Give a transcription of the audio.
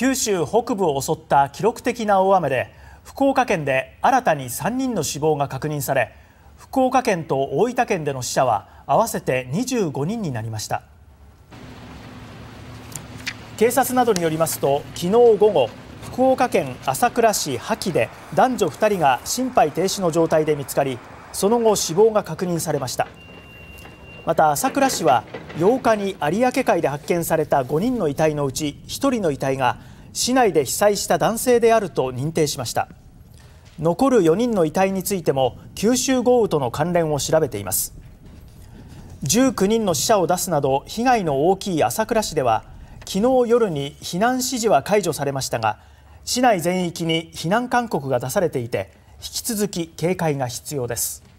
九州北部を襲った記録的な大雨で福岡県で新たに3人の死亡が確認され福岡県と大分県での死者は合わせて25人になりました警察などによりますと昨日午後福岡県朝倉市破棄で男女2人が心肺停止の状態で見つかりその後死亡が確認されました。また朝倉市は8日に有明海で発見された5人の遺体のうち1人の遺体が市内で被災した男性であると認定しました残る4人の遺体についても九州豪雨との関連を調べています19人の死者を出すなど被害の大きい朝倉市では昨日夜に避難指示は解除されましたが市内全域に避難勧告が出されていて引き続き警戒が必要です